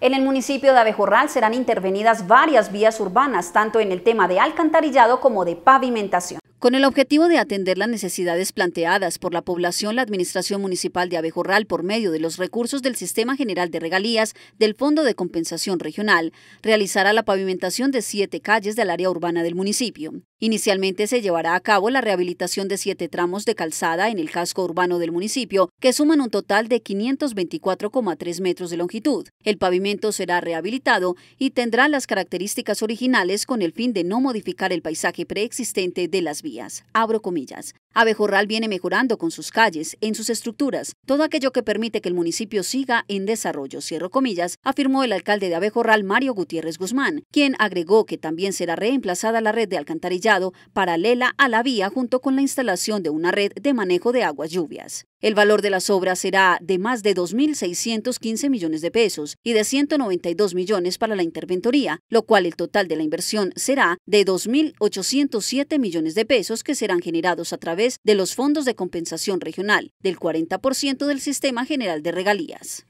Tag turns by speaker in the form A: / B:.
A: En el municipio de Abejorral serán intervenidas varias vías urbanas, tanto en el tema de alcantarillado como de pavimentación. Con el objetivo de atender las necesidades planteadas por la población, la Administración Municipal de Abejorral, por medio de los recursos del Sistema General de Regalías del Fondo de Compensación Regional, realizará la pavimentación de siete calles del área urbana del municipio. Inicialmente se llevará a cabo la rehabilitación de siete tramos de calzada en el casco urbano del municipio, que suman un total de 524,3 metros de longitud. El pavimento será rehabilitado y tendrá las características originales con el fin de no modificar el paisaje preexistente de las vías. Abro comillas. Abejorral viene mejorando con sus calles, en sus estructuras, todo aquello que permite que el municipio siga en desarrollo, cierro comillas, afirmó el alcalde de Abejorral, Mario Gutiérrez Guzmán, quien agregó que también será reemplazada la red de alcantarillado paralela a la vía junto con la instalación de una red de manejo de aguas lluvias. El valor de las obras será de más de 2.615 millones de pesos y de 192 millones para la interventoría, lo cual el total de la inversión será de 2.807 millones de pesos que serán generados a través de los fondos de compensación regional, del 40% del Sistema General de Regalías.